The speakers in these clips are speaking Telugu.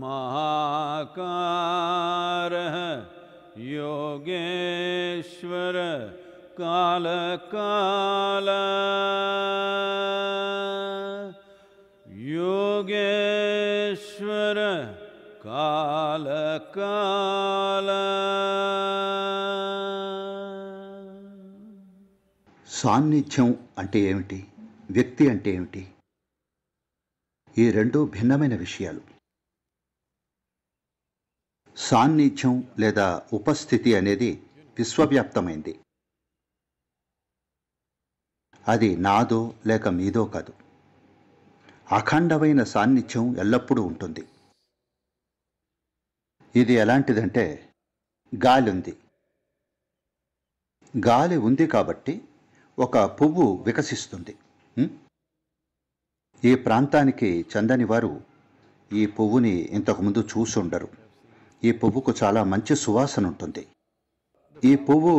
మహాకార యోగేశ్వర కాలకాల యోగేశ్వర కాలకాల సాన్నిధ్యం అంటే ఏమిటి వ్యక్తి అంటే ఏమిటి ఈ రెండు భిన్నమైన విషయాలు సాన్నిధ్యం లేదా ఉపస్థితి అనేది విశ్వవ్యాప్తమైంది అది నాదో లేక మీదో కాదు అఖండమైన సాన్నిధ్యం ఎల్లప్పుడూ ఉంటుంది ఇది ఎలాంటిదంటే గాలి ఉంది గాలి ఉంది కాబట్టి ఒక పువ్వు వికసిస్తుంది ఈ ప్రాంతానికి చెందని వారు ఈ పువ్వుని ఇంతకుముందు చూసుండరు ఈ పువ్వుకు చాలా మంచి సువాసన ఉంటుంది ఈ పువ్వు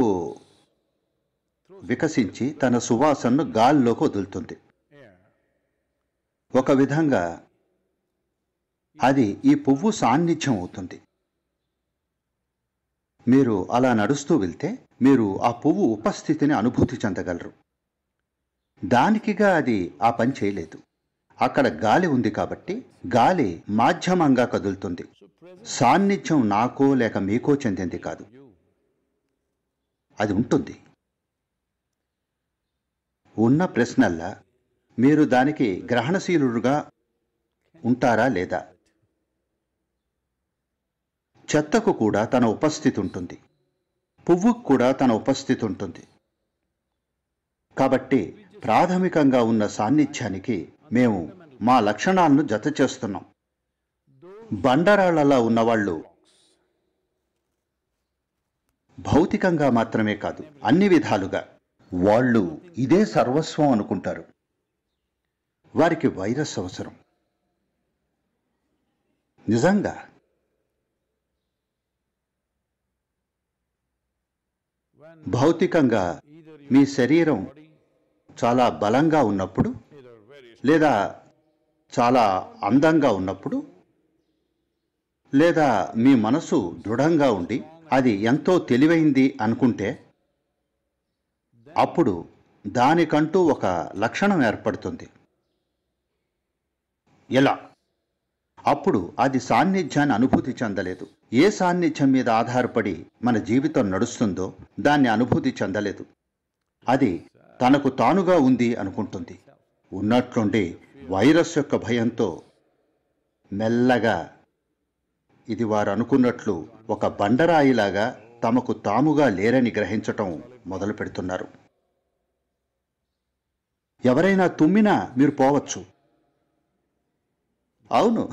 వికసించి తన సువాసనను గాల్లోకి వదులుతుంది ఒక విధంగా అది ఈ పువ్వు సాన్నిధ్యం అవుతుంది మీరు అలా నడుస్తూ వెళ్తే మీరు ఆ పువ్వు ఉపస్థితిని అనుభూతి చెందగలరు దానికిగా అది ఆ పని చేయలేదు అక్కడ గాలి ఉంది కాబట్టి గాలి మాధ్యమంగా కదులుతుంది సాన్నిధ్యం నాకో లేక మీకో చెందింది కాదు అది ఉంటుంది ఉన్న ప్రశ్నల్లా మీరు దానికి గ్రహణశీలుడుగా ఉంటారా లేదా చెత్తకు కూడా తన ఉపస్థితి ఉంటుంది పువ్వుకు కూడా తన ఉపస్థితి ఉంటుంది కాబట్టి ప్రాథమికంగా ఉన్న సాన్నిధ్యానికి మేము మా లక్షణాలను జత చేస్తున్నాం బండరాళ్లలా ఉన్నవాళ్ళు భౌతికంగా మాత్రమే కాదు అన్ని విధాలుగా వాళ్ళు ఇదే సర్వస్వం అనుకుంటారు వారికి వైరస్ అవసరం నిజంగా భౌతికంగా మీ శరీరం చాలా బలంగా ఉన్నప్పుడు లేదా చాలా అందంగా ఉన్నప్పుడు లేదా మీ మనసు దృఢంగా ఉండి అది ఎంతో తెలివైంది అనుకుంటే అప్పుడు దానికంటూ ఒక లక్షణం ఏర్పడుతుంది ఎలా అప్పుడు అది సాన్నిధ్యాన్ని అనుభూతి చెందలేదు ఏ సాన్నిధ్యం మీద ఆధారపడి మన జీవితం నడుస్తుందో దాన్ని అనుభూతి చెందలేదు అది తనకు తానుగా ఉంది అనుకుంటుంది ఉన్నట్లుండి వైరస్ యొక్క భయంతో మెల్లగా ఇది వారు అనుకున్నట్లు ఒక బండరాయిలాగా తమకు తాముగా లేరని గ్రహించటం మొదలు పెడుతున్నారు ఎవరైనా తుమ్మినా మీరు పోవచ్చు అవును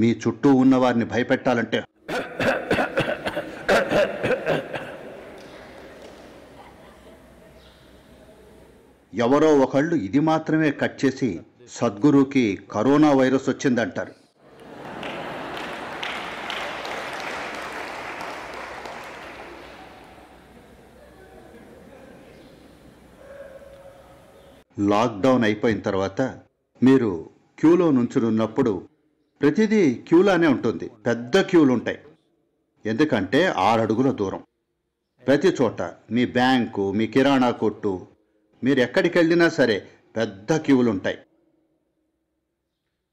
మీ చుట్టూ ఉన్నవారిని భయపెట్టాలంటే ఎవరో ఒకళ్ళు ఇది మాత్రమే కట్ చేసి సద్గురుకి కరోనా వైరస్ వచ్చిందంటారు లాక్డౌన్ అయిపోయిన తర్వాత మీరు క్యూలో నుంచునున్నప్పుడు ప్రతిదీ క్యూలానే ఉంటుంది పెద్ద క్యూలు ఉంటాయి ఎందుకంటే ఆరు అడుగుల దూరం ప్రతి చోట మీ బ్యాంకు మీ కిరాణా కొట్టు మీరు ఎక్కడికి వెళ్ళినా సరే పెద్ద క్యూలుంటాయి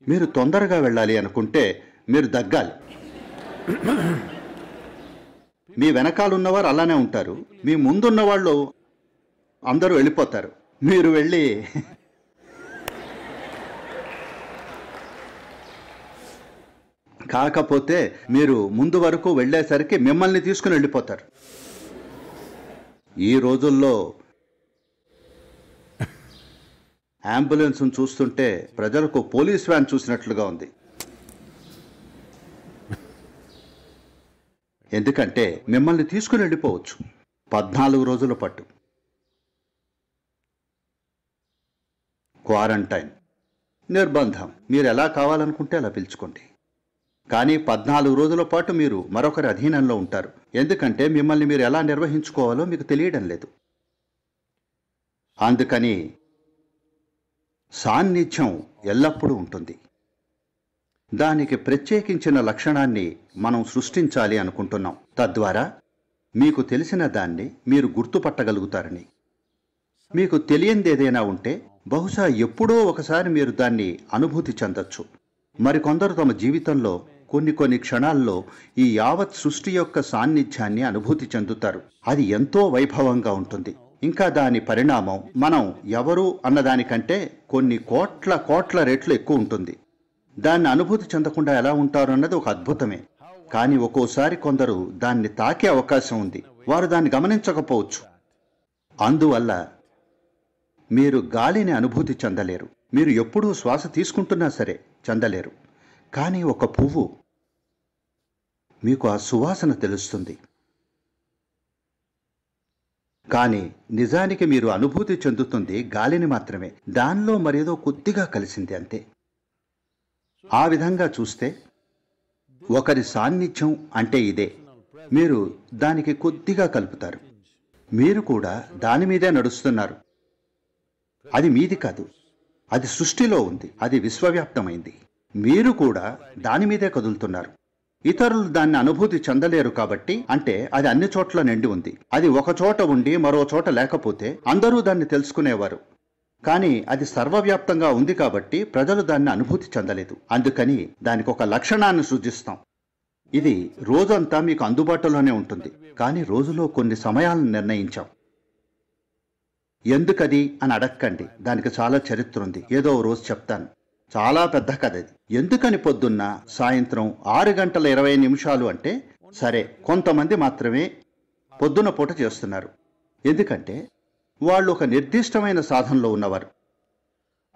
మీరు తొందరగా వెళ్ళాలి అనుకుంటే మీరు దగ్గాలి మీ వెనకాలన్నవారు అలానే ఉంటారు మీ ముందున్న వాళ్ళు అందరూ వెళ్ళిపోతారు మీరు వెళ్ళి కాకపోతే మీరు ముందు వరకు వెళ్ళేసరికి మిమ్మల్ని తీసుకుని వెళ్ళిపోతారు ఈ రోజుల్లో అంబులెన్స్ను చూస్తుంటే ప్రజలకు పోలీస్ వ్యాన్ చూసినట్లుగా ఉంది ఎందుకంటే మిమ్మల్ని తీసుకుని వెళ్ళిపోవచ్చు పద్నాలుగు రోజుల పట్టు క్వారంటైన్ నిర్బంధం మీరు ఎలా కావాలనుకుంటే అలా పిలుచుకోండి కానీ పద్నాలుగు రోజుల పాటు మీరు మరొకరి అధీనంలో ఉంటారు ఎందుకంటే మిమ్మల్ని మీరు ఎలా నిర్వహించుకోవాలో మీకు తెలియడం లేదు అందుకని సాన్నిధ్యం ఎల్లప్పుడూ ఉంటుంది దానికి ప్రత్యేకించిన లక్షణాన్ని మనం సృష్టించాలి అనుకుంటున్నాం తద్వారా మీకు తెలిసిన దాన్ని మీరు గుర్తుపట్టగలుగుతారని మీకు ఏదైనా ఉంటే బహుశా ఎప్పుడో ఒకసారి మీరు దాన్ని అనుభూతి చెందొచ్చు మరికొందరు తమ జీవితంలో కొన్ని కొన్ని క్షణాల్లో ఈ యావత్ సృష్టి యొక్క సాన్నిధ్యాన్ని అనుభూతి చెందుతారు అది ఎంతో వైభవంగా ఉంటుంది ఇంకా దాని పరిణామం మనం ఎవరు అన్నదానికంటే కొన్ని కోట్ల కోట్ల రేట్లు ఎక్కువ ఉంటుంది దాన్ని అనుభూతి చెందకుండా ఎలా ఉంటారు అన్నది ఒక అద్భుతమే కానీ ఒక్కోసారి కొందరు దాన్ని తాకే అవకాశం ఉంది వారు దాన్ని గమనించకపోవచ్చు అందువల్ల మీరు గాలిని అనుభూతి చెందలేరు మీరు ఎప్పుడూ శ్వాస తీసుకుంటున్నా సరే చెందలేరు కానీ ఒక పువ్వు మీకు ఆ సువాసన తెలుస్తుంది కానీ నిజానికి మీరు అనుభూతి చెందుతుంది గాలిని మాత్రమే దానిలో మరేదో కొద్దిగా కలిసింది అంతే ఆ విధంగా చూస్తే ఒకరి సాన్నిధ్యం అంటే ఇదే మీరు దానికి కొద్దిగా కలుపుతారు మీరు కూడా దాని మీదే నడుస్తున్నారు అది మీది కాదు అది సృష్టిలో ఉంది అది విశ్వవ్యాప్తమైంది మీరు కూడా దాని మీదే కదులుతున్నారు ఇతరులు దాన్ని అనుభూతి చెందలేరు కాబట్టి అంటే అది అన్ని చోట్ల నిండి ఉంది అది ఒక చోట ఉండి మరో చోట లేకపోతే అందరూ దాన్ని తెలుసుకునేవారు కానీ అది సర్వవ్యాప్తంగా ఉంది కాబట్టి ప్రజలు దాన్ని అనుభూతి చెందలేదు అందుకని దానికి ఒక లక్షణాన్ని సృజిస్తాం ఇది రోజంతా మీకు అందుబాటులోనే ఉంటుంది కానీ రోజులో కొన్ని సమయాలను నిర్ణయించాం ఎందుకది అని అడక్కండి దానికి చాలా చరిత్ర ఉంది ఏదో రోజు చెప్తాను చాలా పెద్ద కథ అది ఎందుకని పొద్దున్న సాయంత్రం ఆరు గంటల ఇరవై నిమిషాలు అంటే సరే కొంతమంది మాత్రమే పొద్దున పూట చేస్తున్నారు ఎందుకంటే వాళ్ళు ఒక నిర్దిష్టమైన సాధనలో ఉన్నవారు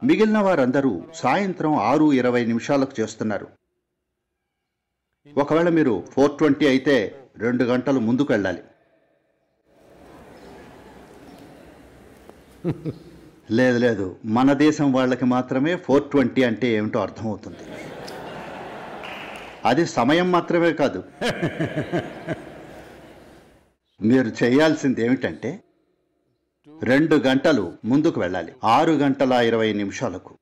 మిగిలిన వారందరూ సాయంత్రం ఆరు ఇరవై నిమిషాలకు చేస్తున్నారు ఒకవేళ మీరు ఫోర్ ట్వంటీ అయితే రెండు గంటలు ముందుకు వెళ్ళాలి లేదు లేదు మన దేశం వాళ్ళకి మాత్రమే ఫోర్ ట్వంటీ అంటే ఏమిటో అర్థమవుతుంది అది సమయం మాత్రమే కాదు మీరు చేయాల్సింది ఏమిటంటే రెండు గంటలు ముందుకు వెళ్ళాలి ఆరు గంటల ఇరవై నిమిషాలకు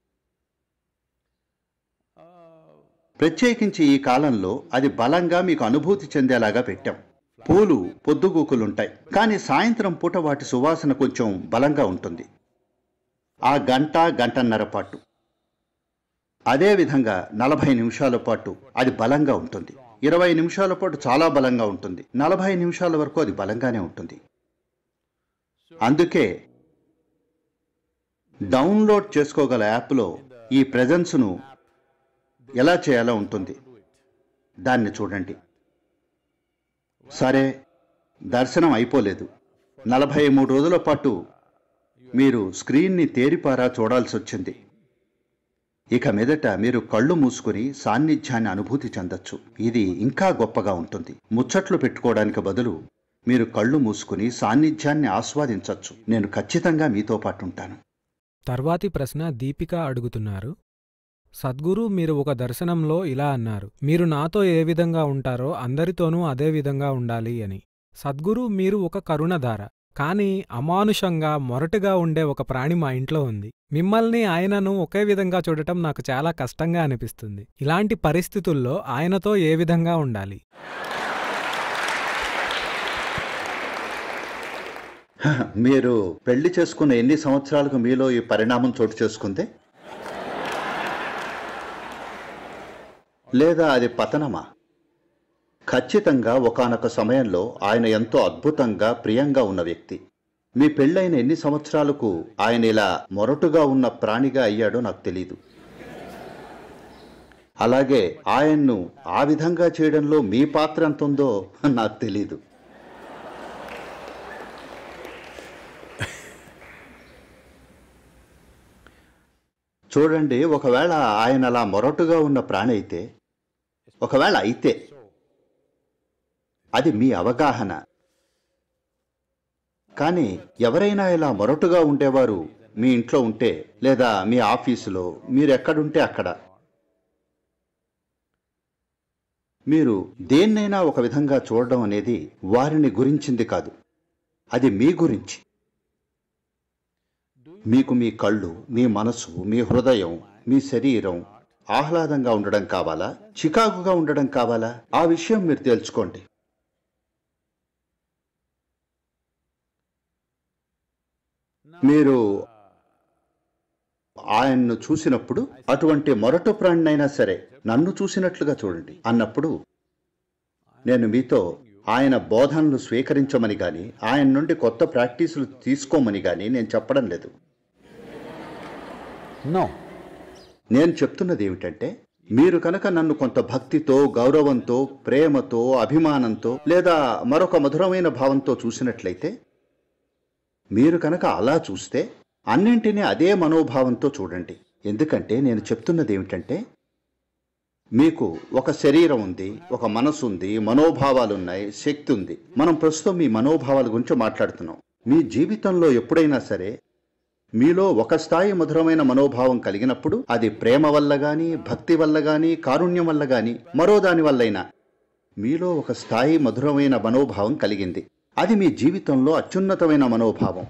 ప్రత్యేకించి ఈ కాలంలో అది బలంగా మీకు అనుభూతి చెందేలాగా పెట్టాం పూలు పొద్దుగూకులుంటాయి కానీ సాయంత్రం పూట వాటి సువాసన కొంచెం బలంగా ఉంటుంది ఆ గంట గంటన్నర పాటు అదేవిధంగా నలభై నిమిషాల పాటు అది బలంగా ఉంటుంది ఇరవై నిమిషాల పాటు చాలా బలంగా ఉంటుంది నలభై నిమిషాల వరకు అది బలంగానే ఉంటుంది అందుకే డౌన్లోడ్ చేసుకోగల యాప్లో ఈ ప్రజెన్స్ను ఎలా చేయాలో ఉంటుంది దాన్ని చూడండి సరే దర్శనం అయిపోలేదు నలభై మూడు రోజుల పాటు మీరు స్క్రీన్ని తేరిపారా చూడాల్సి వచ్చింది ఇక మీదట మీరు కళ్ళు మూసుకుని సాన్నిధ్యాన్ని అనుభూతి చెందొచ్చు ఇది ఇంకా గొప్పగా ఉంటుంది ముచ్చట్లు పెట్టుకోవడానికి బదులు మీరు కళ్ళు మూసుకుని సాన్నిధ్యాన్ని ఆస్వాదించచ్చు నేను ఖచ్చితంగా మీతో పాటుంటాను తర్వాతి ప్రశ్న దీపిక అడుగుతున్నారు సద్గురు మీరు ఒక దర్శనంలో ఇలా అన్నారు మీరు నాతో ఏ విధంగా ఉంటారో అందరితోనూ అదే విధంగా ఉండాలి అని సద్గురు మీరు ఒక కరుణధార కాని అమానుషంగా మొరటుగా ఉండే ఒక ప్రాణి మా ఇంట్లో ఉంది మిమ్మల్ని ఆయనను ఒకే విధంగా చూడటం నాకు చాలా కష్టంగా అనిపిస్తుంది ఇలాంటి పరిస్థితుల్లో ఆయనతో ఏ విధంగా ఉండాలి మీరు పెళ్లి చేసుకున్న ఎన్ని సంవత్సరాలకు మీలో ఈ పరిణామం చోటు చేసుకుంది లేదా అది పతనమా ఖచ్చితంగా ఒకనొక సమయంలో ఆయన ఎంతో అద్భుతంగా ప్రియంగా ఉన్న వ్యక్తి మీ పెళ్ళైన ఎన్ని సంవత్సరాలకు ఆయన ఇలా మొరటుగా ఉన్న ప్రాణిగా అయ్యాడో నాకు తెలీదు అలాగే ఆయన్ను ఆ విధంగా చేయడంలో మీ పాత్ర ఎంత ఉందో నాకు తెలీదు చూడండి ఒకవేళ ఆయన అలా మొరటుగా ఉన్న ప్రాణి అయితే ఒకవేళ అయితే అది మీ అవగాహన కానీ ఎవరైనా ఇలా మొరటుగా ఉండేవారు మీ ఇంట్లో ఉంటే లేదా మీ ఆఫీసులో మీరు ఎక్కడుంటే అక్కడ మీరు దేన్నైనా ఒక విధంగా చూడడం అనేది వారిని గురించింది కాదు అది మీ గురించి మీకు మీ కళ్ళు మీ మనసు మీ హృదయం మీ శరీరం ఆహ్లాదంగా ఉండడం కావాలా చికాకుగా ఉండడం కావాలా ఆ విషయం మీరు తెలుసుకోండి మీరు ఆయన్ను చూసినప్పుడు అటువంటి మొరటు ప్రాణినైనా సరే నన్ను చూసినట్లుగా చూడండి అన్నప్పుడు నేను మీతో ఆయన బోధనలు స్వీకరించమని కానీ ఆయన నుండి కొత్త ప్రాక్టీసులు తీసుకోమని కానీ నేను చెప్పడం లేదు నేను చెప్తున్నది ఏమిటంటే మీరు కనుక నన్ను కొంత భక్తితో గౌరవంతో ప్రేమతో అభిమానంతో లేదా మరొక మధురమైన భావంతో చూసినట్లయితే మీరు కనుక అలా చూస్తే అన్నింటినీ అదే మనోభావంతో చూడండి ఎందుకంటే నేను చెప్తున్నది ఏమిటంటే మీకు ఒక శరీరం ఉంది ఒక మనసు ఉంది మనోభావాలు ఉన్నాయి శక్తి ఉంది మనం ప్రస్తుతం మీ మనోభావాల గురించి మాట్లాడుతున్నాం మీ జీవితంలో ఎప్పుడైనా సరే మీలో ఒక స్థాయి మధురమైన మనోభావం కలిగినప్పుడు అది ప్రేమ వల్ల గాని భక్తి వల్ల గాని కారుణ్యం వల్ల గాని మరో దాని వల్లైనా మీలో ఒక స్థాయి మధురమైన మనోభావం కలిగింది అది మీ జీవితంలో అత్యున్నతమైన మనోభావం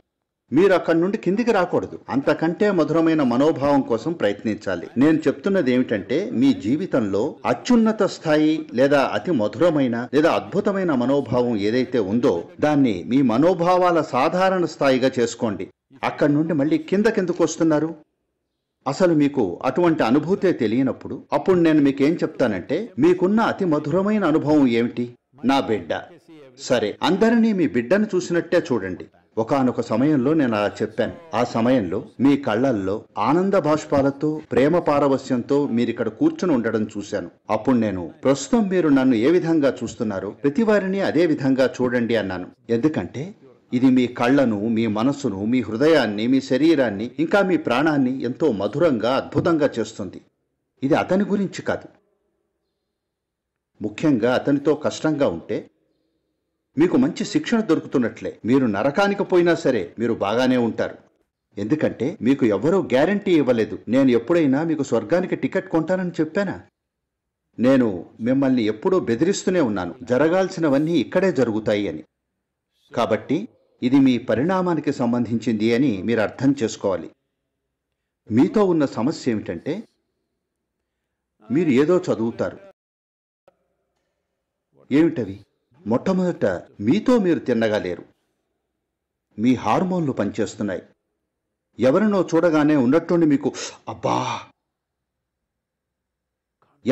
మీరు అక్కడి నుండి కిందికి రాకూడదు అంతకంటే మధురమైన మనోభావం కోసం ప్రయత్నించాలి నేను చెప్తున్నది ఏమిటంటే మీ జీవితంలో అత్యున్నత స్థాయి లేదా అతి మధురమైన లేదా అద్భుతమైన మనోభావం ఏదైతే ఉందో దాన్ని మీ మనోభావాల సాధారణ స్థాయిగా చేసుకోండి అక్కడి నుండి మళ్ళీ కింద కిందకు వస్తున్నారు అసలు మీకు అటువంటి అనుభూతే తెలియనప్పుడు అప్పుడు నేను మీకేం చెప్తానంటే మీకున్న అతి మధురమైన అనుభవం ఏమిటి నా బిడ్డ సరే అందరినీ మీ బిడ్డను చూసినట్టే చూడండి ఒకనొక సమయంలో నేను అలా చెప్పాను ఆ సమయంలో మీ కళ్ళల్లో ఆనంద బాష్పాలతో ప్రేమ పారవస్యంతో మీరిక్కడ కూర్చుని ఉండడం చూశాను అప్పుడు నేను ప్రస్తుతం మీరు నన్ను ఏ విధంగా చూస్తున్నారో ప్రతి వారిని అదే విధంగా చూడండి అన్నాను ఎందుకంటే ఇది మీ కళ్ళను మీ మనస్సును మీ హృదయాన్ని మీ శరీరాన్ని ఇంకా మీ ప్రాణాన్ని ఎంతో మధురంగా అద్భుతంగా చేస్తుంది ఇది అతని గురించి కాదు ముఖ్యంగా అతనితో కష్టంగా ఉంటే మీకు మంచి శిక్షణ దొరుకుతున్నట్లే మీరు నరకానికి పోయినా సరే మీరు బాగానే ఉంటారు ఎందుకంటే మీకు ఎవరో గ్యారంటీ ఇవ్వలేదు నేను ఎప్పుడైనా మీకు స్వర్గానికి టికెట్ కొంటానని చెప్పానా నేను మిమ్మల్ని ఎప్పుడూ బెదిరిస్తూనే ఉన్నాను జరగాల్సినవన్నీ ఇక్కడే జరుగుతాయి అని కాబట్టి ఇది మీ పరిణామానికి సంబంధించింది అని మీరు అర్థం చేసుకోవాలి మీతో ఉన్న సమస్య ఏమిటంటే మీరు ఏదో చదువుతారు ఏమిటవి మొట్టమొదట మీతో మీరు తిన్నగా లేరు మీ హార్మోన్లు పనిచేస్తున్నాయి ఎవరినో చూడగానే ఉన్నట్టుండి మీకు అబ్బా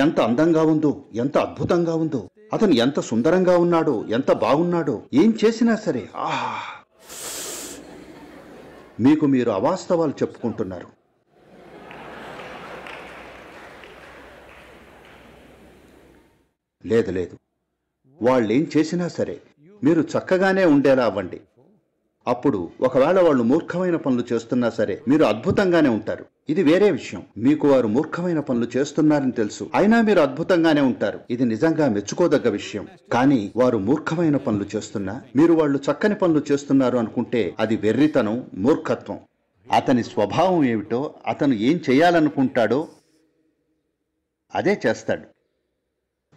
ఎంత అందంగా ఉందో ఎంత అద్భుతంగా ఉందో అతను ఎంత సుందరంగా ఉన్నాడో ఎంత బాగున్నాడో ఏం చేసినా సరే ఆహా మీకు మీరు అవాస్తవాలు చెప్పుకుంటున్నారు లేదు లేదు వాళ్ళేం చేసినా సరే మీరు చక్కగానే ఉండేలా అవ్వండి అప్పుడు ఒకవేళ వాళ్ళు మూర్ఖమైన పనులు చేస్తున్నా సరే మీరు అద్భుతంగానే ఉంటారు ఇది వేరే విషయం మీకు వారు మూర్ఖమైన పనులు చేస్తున్నారని తెలుసు అయినా మీరు అద్భుతంగానే ఉంటారు ఇది నిజంగా మెచ్చుకోదగ్గ విషయం కానీ వారు మూర్ఖమైన పనులు చేస్తున్నా మీరు వాళ్ళు చక్కని పనులు చేస్తున్నారు అనుకుంటే అది వెర్రితనం మూర్ఖత్వం అతని స్వభావం ఏమిటో అతను ఏం చేయాలనుకుంటాడో అదే చేస్తాడు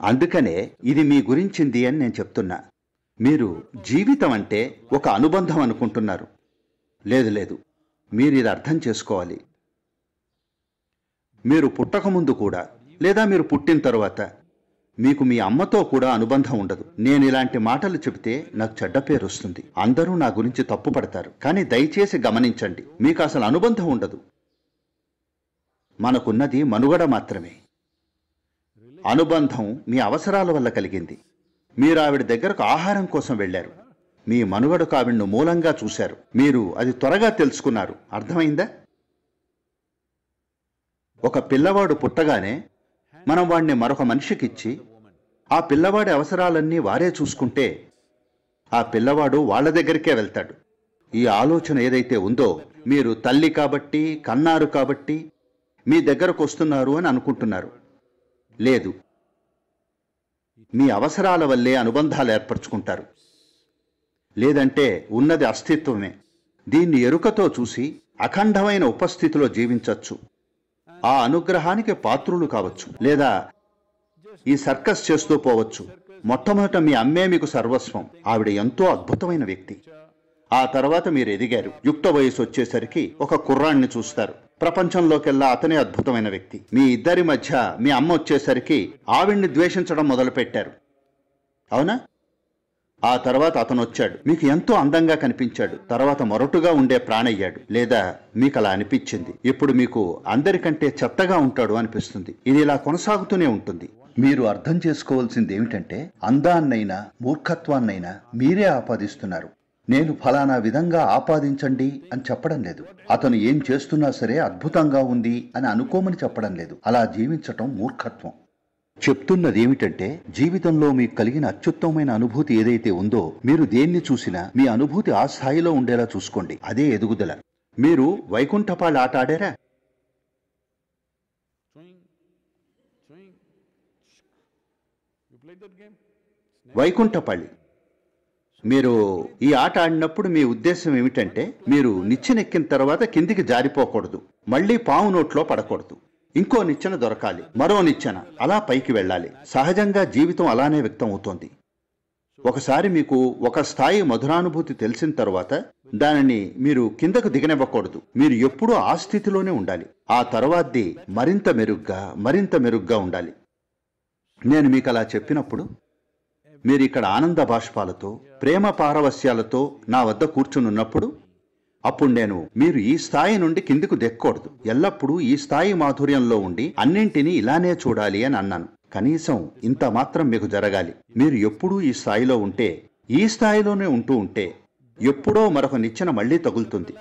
అందుకనే ఇది మీ గురించింది అని నేను చెప్తున్నా మీరు జీవితం అంటే ఒక అనుబంధం అనుకుంటున్నారు లేదు లేదు మీరు ఇది అర్థం చేసుకోవాలి మీరు పుట్టకముందు కూడా లేదా మీరు పుట్టిన తరువాత మీకు మీ అమ్మతో కూడా అనుబంధం ఉండదు నేను ఇలాంటి మాటలు చెబితే నాకు చెడ్డ పేరు వస్తుంది అందరూ నా గురించి తప్పు పడతారు కానీ దయచేసి గమనించండి మీకు అసలు అనుబంధం ఉండదు మనకున్నది మనుగడ మాత్రమే అనుబంధం మీ అవసరాల వల్ల కలిగింది మీరు ఆవిడ దగ్గరకు ఆహారం కోసం వెళ్ళారు మీ మనుగడకు ఆవిడ్ను మూలంగా చూశారు మీరు అది త్వరగా తెలుసుకున్నారు అర్థమైందా ఒక పిల్లవాడు పుట్టగానే మనం వాణ్ణి మరొక మనిషికిచ్చి ఆ పిల్లవాడి అవసరాలన్నీ వారే చూసుకుంటే ఆ పిల్లవాడు వాళ్ల దగ్గరికే వెళ్తాడు ఈ ఆలోచన ఏదైతే ఉందో మీరు తల్లి కాబట్టి కన్నారు కాబట్టి మీ దగ్గరకు వస్తున్నారు అని అనుకుంటున్నారు లేదు మీ అవసరాల వల్లే అనుబంధాలు ఏర్పరచుకుంటారు లేదంటే ఉన్నది అస్తిత్వమే దీన్ని ఎరుకతో చూసి అఖండమైన ఉపస్థితిలో జీవించవచ్చు ఆ అనుగ్రహానికి పాత్రులు కావచ్చు లేదా ఈ సర్కస్ చేస్తూ పోవచ్చు మొట్టమొదట మీ అమ్మే మీకు సర్వస్వం ఆవిడ ఎంతో అద్భుతమైన వ్యక్తి ఆ తర్వాత మీరు ఎదిగారు యుక్త వయసు వచ్చేసరికి ఒక కుర్రాణ్ణి చూస్తారు ప్రపంచంలోకెల్లా అతనే అద్భుతమైన వ్యక్తి మీ ఇద్దరి మధ్య మీ అమ్మ వచ్చేసరికి ఆవిడ్ని ద్వేషించడం మొదలుపెట్టారు అవునా ఆ తర్వాత అతను వచ్చాడు మీకు ఎంతో అందంగా కనిపించాడు తర్వాత మొరటుగా ఉండే ప్రాణయ్యాడు లేదా మీకు అలా అనిపించింది ఇప్పుడు మీకు అందరికంటే చెత్తగా ఉంటాడు అనిపిస్తుంది ఇది ఇలా కొనసాగుతూనే ఉంటుంది మీరు అర్థం చేసుకోవాల్సింది ఏమిటంటే అందాన్నైనా మూర్ఖత్వాన్నైనా మీరే ఆపాదిస్తున్నారు నేను ఫలానా విధంగా ఆపాదించండి అని చెప్పడం లేదు అతను ఏం చేస్తున్నా సరే అద్భుతంగా ఉంది అని అనుకోమని చెప్పడం లేదు అలా జీవించటం మూర్ఖత్వం చెప్తున్నదేమిటంటే జీవితంలో మీకు కలిగిన అత్యుత్తమైన అనుభూతి ఏదైతే ఉందో మీరు దేన్ని చూసినా మీ అనుభూతి ఆ స్థాయిలో ఉండేలా చూసుకోండి అదే ఎదుగుదల మీరు వైకుంఠపాళ్ళు ఆట ఆడారా వైకుంఠపాళి మీరు ఈ ఆట ఆడినప్పుడు మీ ఉద్దేశం ఏమిటంటే మీరు నిచ్చెనెక్కిన తర్వాత కిందికి జారిపోకూడదు మళ్లీ పావు నోట్లో పడకూడదు ఇంకో నిచ్చెన దొరకాలి మరో నిచ్చెన అలా పైకి వెళ్ళాలి సహజంగా జీవితం అలానే వ్యక్తం అవుతోంది ఒకసారి మీకు ఒక స్థాయి మధురానుభూతి తెలిసిన తర్వాత దానిని మీరు కిందకు దిగనివ్వకూడదు మీరు ఎప్పుడూ ఆ స్థితిలోనే ఉండాలి ఆ తర్వాతది మరింత మెరుగ్గా మరింత మెరుగ్గా ఉండాలి నేను మీకు అలా చెప్పినప్పుడు మీరు ఇక్కడ ఆనంద బాష్పాలతో ప్రేమ పారవస్యాలతో నా వద్ద కూర్చునున్నప్పుడు అప్పుడు నేను మీరు ఈ స్థాయి నుండి కిందికి దెక్కకూడదు ఎల్లప్పుడూ ఈ స్థాయి మాధుర్యంలో ఉండి అన్నింటినీ ఇలానే చూడాలి అని అన్నాను కనీసం ఇంత మాత్రం మీకు జరగాలి మీరు ఎప్పుడూ ఈ స్థాయిలో ఉంటే ఈ స్థాయిలోనే ఉంటూ ఉంటే ఎప్పుడో మరొక నిచ్చెన మళ్లీ తగులుతుంది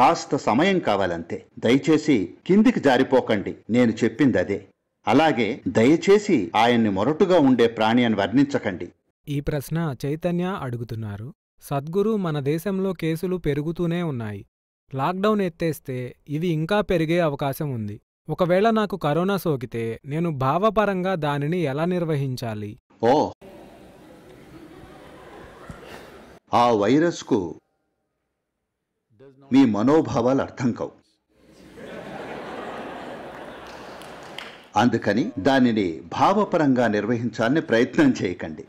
కాస్త సమయం కావాలంతే దయచేసి కిందికి జారిపోకండి నేను చెప్పింది అదే అలాగే దయచేసి ఆయన్ని మొరటుగా ఉండే ప్రాణి అని వర్ణించకండి ఈ ప్రశ్న చైతన్య అడుగుతున్నారు సద్గురు మన దేశంలో కేసులు పెరుగుతూనే ఉన్నాయి లాక్డౌన్ ఎత్తేస్తే ఇవి ఇంకా పెరిగే అవకాశం ఉంది ఒకవేళ నాకు కరోనా సోకితే నేను భావపరంగా దానిని ఎలా నిర్వహించాలి ఓ ఆ వైరస్కు మీ మనోభావాలు అర్థం కావు అందుకని దానిని భావపరంగా నిర్వహించాలని ప్రయత్నం చేయకండి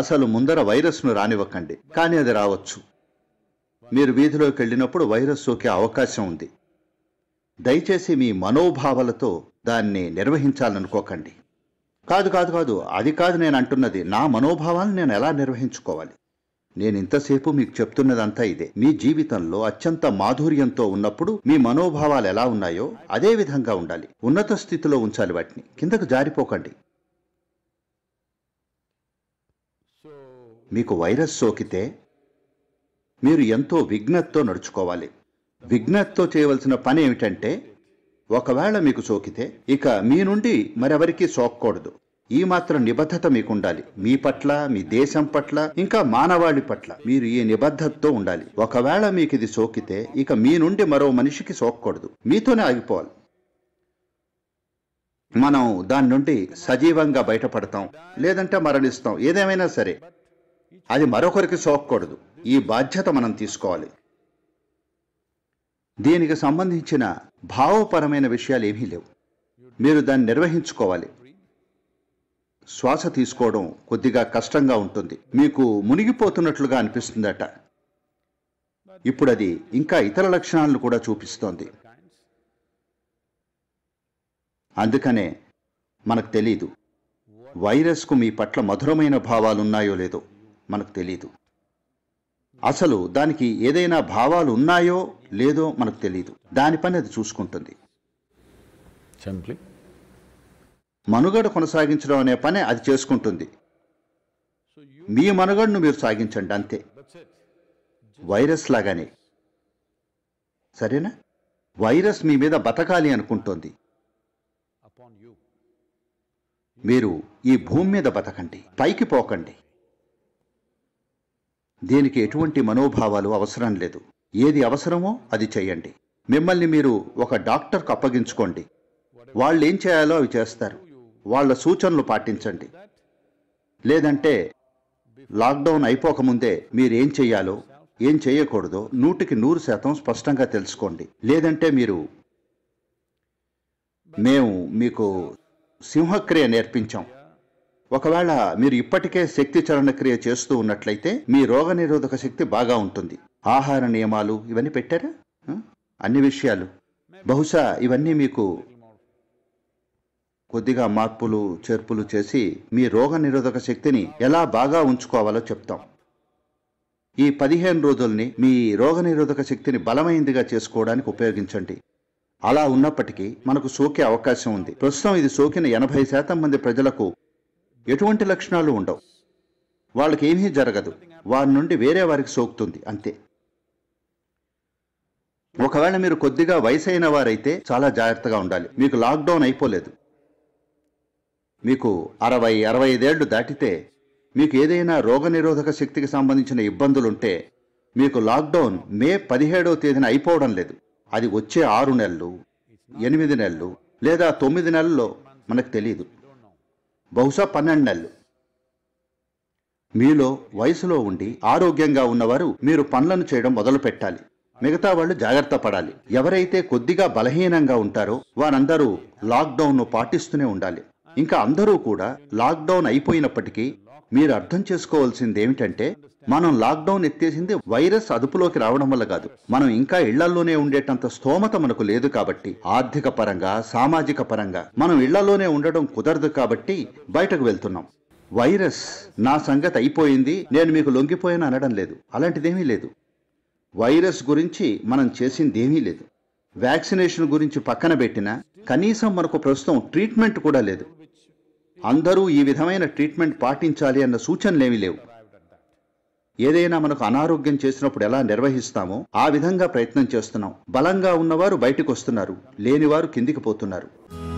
అసలు ముందర వైరస్ను రానివ్వకండి కానీ అది రావచ్చు మీరు వీధిలోకి వెళ్ళినప్పుడు వైరస్ సోకే అవకాశం ఉంది దయచేసి మీ మనోభావాలతో దాన్ని నిర్వహించాలనుకోకండి కాదు కాదు కాదు అది కాదు నేను అంటున్నది నా మనోభావాలను నేను ఎలా నిర్వహించుకోవాలి నేను ఇంతసేపు మీకు చెప్తున్నదంతా ఇదే మీ జీవితంలో అత్యంత మాధుర్యంతో ఉన్నప్పుడు మీ మనోభావాలు ఎలా ఉన్నాయో అదే విధంగా ఉండాలి ఉన్నత స్థితిలో ఉంచాలి వాటిని కిందకు జారిపోకండి మీకు వైరస్ సోకితే మీరు ఎంతో విఘ్నత్తో నడుచుకోవాలి విఘ్నత్తో చేయవలసిన పని ఏమిటంటే ఒకవేళ మీకు సోకితే ఇక మీ నుండి మరెవరికీ సోకకూడదు ఈ మాత్రం నిబద్ధత మీకుండాలి మీ పట్ల మీ దేశం పట్ల ఇంకా మానవాళి పట్ల మీరు ఈ నిబద్ధతతో ఉండాలి ఒకవేళ మీకు ఇది సోకితే ఇక మీ నుండి మరో మనిషికి సోకకూడదు మీతోనే ఆగిపోవాలి మనం దాని నుండి సజీవంగా బయటపడతాం లేదంటే మరణిస్తాం ఏదేమైనా సరే అది మరొకరికి సోకకూడదు ఈ బాధ్యత మనం తీసుకోవాలి దీనికి సంబంధించిన భావపరమైన విషయాలు ఏమీ లేవు మీరు దాన్ని నిర్వహించుకోవాలి శ్వాస తీసుకోవడం కొద్దిగా కష్టంగా ఉంటుంది మీకు మునిగిపోతున్నట్లుగా అనిపిస్తుందట ఇప్పుడు అది ఇంకా ఇతర లక్షణాలను కూడా చూపిస్తోంది అందుకనే మనకు తెలీదు వైరస్కు మీ పట్ల మధురమైన భావాలు ఉన్నాయో లేదో మనకు తెలీదు అసలు దానికి ఏదైనా భావాలు ఉన్నాయో లేదో మనకు తెలీదు దాని పని అది చూసుకుంటుంది మనుగడ కొనసాగించడం అనే పని అది చేసుకుంటుంది మీ మనుగడను మీరు సాగించండి అంతే వైరస్ లాగానే సరేనా వైరస్ మీ మీద బతకాలి అనుకుంటోంది మీరు ఈ భూమి మీద బతకండి పైకి పోకండి దీనికి ఎటువంటి మనోభావాలు అవసరం లేదు ఏది అవసరమో అది చేయండి మిమ్మల్ని మీరు ఒక డాక్టర్కు అప్పగించుకోండి వాళ్ళు ఏం చేయాలో అవి చేస్తారు వాళ్ళ సూచనలు పాటించండి లేదంటే లాక్డౌన్ అయిపోకముందే మీరేం చేయాలో ఏం చేయకూడదో నూటికి నూరు శాతం స్పష్టంగా తెలుసుకోండి లేదంటే మీరు మేము మీకు సింహక్రియ నేర్పించాం ఒకవేళ మీరు ఇప్పటికే శక్తి చలన క్రియ చేస్తూ ఉన్నట్లయితే మీ రోగనిరోధక శక్తి బాగా ఉంటుంది ఆహార నియమాలు ఇవన్నీ పెట్టారా అన్ని విషయాలు బహుశా ఇవన్నీ మీకు కొద్దిగా మార్పులు చేర్పులు చేసి మీ రోగ నిరోధక శక్తిని ఎలా బాగా ఉంచుకోవాలో చెప్తాం ఈ పదిహేను రోజుల్ని మీ రోగ శక్తిని బలమైందిగా చేసుకోవడానికి ఉపయోగించండి అలా ఉన్నప్పటికీ మనకు సోకే అవకాశం ఉంది ప్రస్తుతం ఇది సోకిన ఎనభై శాతం మంది ప్రజలకు ఎటువంటి లక్షణాలు ఉండవు వాళ్ళకి ఏమీ జరగదు వారి నుండి వేరే వారికి సోకుతుంది అంతే ఒకవేళ మీరు కొద్దిగా వయసైన వారైతే చాలా జాగ్రత్తగా ఉండాలి మీకు లాక్డౌన్ అయిపోలేదు మీకు అరవై అరవై ఐదేళ్లు దాటితే మీకు ఏదైనా రోగనిరోధక శక్తికి సంబంధించిన ఇబ్బందులుంటే మీకు లాక్డౌన్ మే పదిహేడవ తేదీన అయిపోవడం లేదు అది వచ్చే ఆరు నెలలు ఎనిమిది నెలలు లేదా తొమ్మిది నెలల్లో మనకు తెలియదు బహుశా పన్నెండు నెలలు మీలో వయసులో ఉండి ఆరోగ్యంగా ఉన్నవారు మీరు పనులను చేయడం మొదలు పెట్టాలి మిగతా వాళ్ళు జాగ్రత్త పడాలి ఎవరైతే కొద్దిగా బలహీనంగా ఉంటారో వారందరూ లాక్డౌన్ను పాటిస్తూనే ఉండాలి ఇంకా అందరూ కూడా లాక్డౌన్ అయిపోయినప్పటికీ మీరు అర్థం చేసుకోవాల్సింది ఏమిటంటే మనం లాక్డౌన్ ఎత్తేసింది వైరస్ అదుపులోకి రావడం వల్ల కాదు మనం ఇంకా ఇళ్లలోనే ఉండేటంత స్తోమత మనకు లేదు కాబట్టి ఆర్థిక పరంగా సామాజిక పరంగా మనం ఇళ్లలోనే ఉండడం కుదరదు కాబట్టి బయటకు వెళ్తున్నాం వైరస్ నా సంగతి అయిపోయింది నేను మీకు లొంగిపోయాను అనడం లేదు అలాంటిదేమీ లేదు వైరస్ గురించి మనం చేసింది ఏమీ లేదు వ్యాక్సినేషన్ గురించి పక్కన పెట్టినా కనీసం మనకు ప్రస్తుతం ట్రీట్మెంట్ కూడా లేదు అందరూ ఈ విధమైన ట్రీట్మెంట్ పాటించాలి అన్న సూచనలేమీ లేవు ఏదైనా మనకు అనారోగ్యం చేసినప్పుడు ఎలా నిర్వహిస్తామో ఆ విధంగా ప్రయత్నం చేస్తున్నాం బలంగా ఉన్నవారు బయటకు వస్తున్నారు లేనివారు కిందికి పోతున్నారు